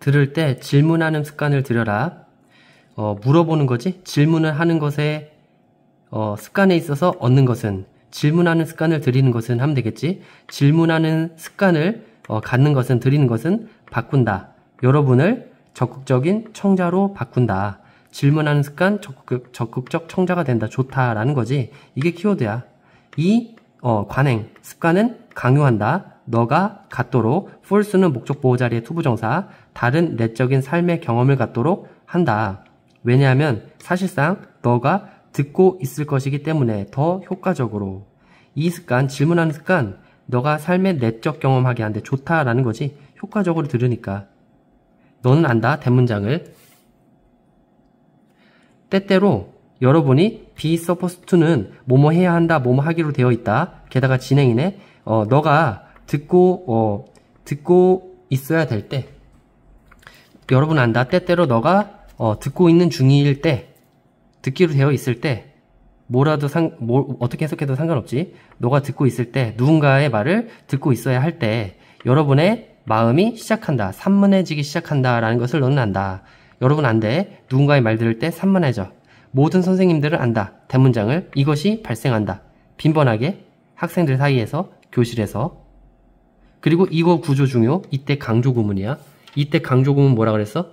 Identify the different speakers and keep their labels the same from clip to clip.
Speaker 1: 들을 때 질문하는 습관을 들여라. 어, 물어보는 거지. 질문을 하는 것에 어, 습관에 있어서 얻는 것은 질문하는 습관을 들이는 것은 하면 되겠지. 질문하는 습관을 어, 갖는 것은 드리는 것은 바꾼다. 여러분을 적극적인 청자로 바꾼다. 질문하는 습관 적극, 적극적 청자가 된다. 좋다라는 거지. 이게 키워드야. 이 어, 관행 습관은 강요한다. 너가 갖도록 풀 a 는 목적 보호 자리의 투부 정사 다른 내적인 삶의 경험을 갖도록 한다. 왜냐하면 사실상 너가 듣고 있을 것이기 때문에 더 효과적으로 이 습관 질문하는 습관 너가 삶의 내적 경험하게 하는데 좋다라는 거지 효과적으로 들으니까 너는 안다 대문장을 때때로 여러분이 be supposed to는 뭐뭐 해야 한다 뭐뭐 하기로 되어 있다 게다가 진행이네 어, 너가 듣고 어, 듣고 있어야 될 때 여러분 안다 때때로 너가 어, 듣고 있는 중일 때 듣기로 되어 있을 때 뭐라도 상, 뭐, 어떻게 해석해도 상관없지 너가 듣고 있을 때 누군가의 말을 듣고 있어야 할 때 여러분의 마음이 시작한다 산만해지기 시작한다 라는 것을 너는 안다 여러분 안 돼 누군가의 말 들을 때 산만해져 모든 선생님들은 안다 대문장을 이것이 발생한다 빈번하게 학생들 사이에서 교실에서 그리고 이거 구조 중요. 이때 강조 구문이야. 이때 강조 구문 뭐라 그랬어?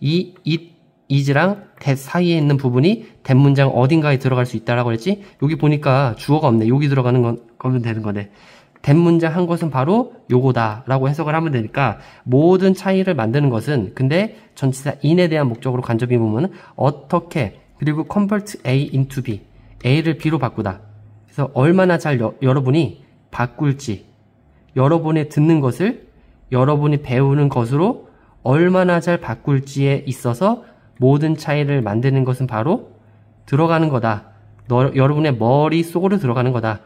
Speaker 1: 이, 이, 이즈랑 that 사이에 있는 부분이 that 문장 어딘가에 들어갈 수 있다라고 했지? 여기 보니까 주어가 없네. 여기 들어가는 건, 거면 되는 거네. that 문장 한 것은 바로 요거다라고 해석을 하면 되니까 모든 차이를 만드는 것은 근데 전치사 in에 대한 목적으로 간접인 부분은 어떻게 그리고 convert a into b a를 b로 바꾸다. 그래서 얼마나 잘 여, 여러분이 바꿀지 여러분의 듣는 것을 여러분이 배우는 것으로 얼마나 잘 바꿀지에 있어서 모든 차이를 만드는 것은 바로 들어가는 거다. 너, 여러분의 머릿속으로 들어가는 거다.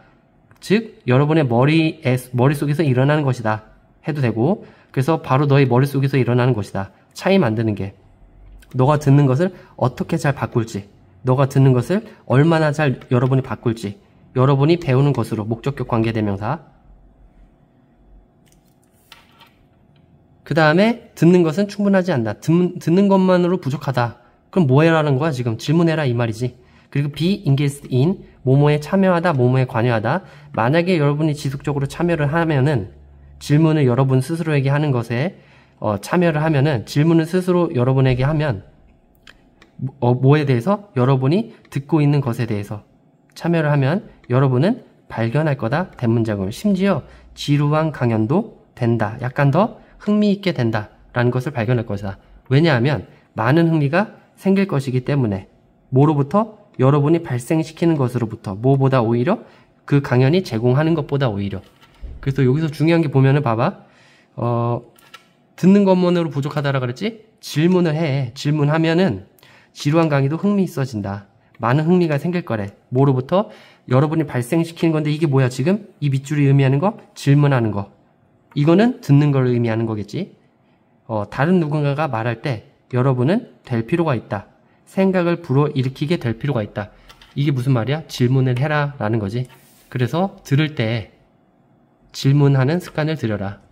Speaker 1: 즉, 여러분의 머리에, 머릿속에서 일어나는 것이다. 해도 되고, 그래서 바로 너의 머릿속에서 일어나는 것이다. 차이 만드는 게. 너가 듣는 것을 어떻게 잘 바꿀지, 너가 듣는 것을 얼마나 잘 여러분이 바꿀지, 여러분이 배우는 것으로 목적격 관계대명사 그 다음에 듣는 것은 충분하지 않다. 듣, 듣는 것만으로 부족하다. 그럼 뭐 해라는 거야 지금? 질문해라 이 말이지. 그리고 be engaged in 모모에 참여하다, 모모에 관여하다. 만약에 여러분이 지속적으로 참여를 하면은 질문을 여러분 스스로에게 하는 것에 어, 참여를 하면은 질문을 스스로 여러분에게 하면 어, 뭐에 대해서 여러분이 듣고 있는 것에 대해서 참여를 하면 여러분은 발견할 거다. 대문자금 심지어 지루한 강연도 된다. 약간 더 흥미있게 된다라는 것을 발견할 것이다. 왜냐하면 많은 흥미가 생길 것이기 때문에 뭐로부터 여러분이 발생시키는 것으로부터 뭐보다 오히려 그 강연이 제공하는 것보다 오히려 그래서 여기서 중요한 게 보면은 봐봐 어 듣는 것만으로 부족하다라 그랬지 질문을 해 질문하면은 지루한 강의도 흥미 있어진다 많은 흥미가 생길 거래 뭐로부터 여러분이 발생시키는 건데 이게 뭐야 지금 이 밑줄이 의미하는 거 질문하는 거 이거는 듣는 걸 의미하는 거겠지. 어, 다른 누군가가 말할 때 여러분은 될 필요가 있다. 생각을 불어일으키게 될 필요가 있다. 이게 무슨 말이야? 질문을 해라 라는 거지. 그래서 들을 때 질문하는 습관을 들여라.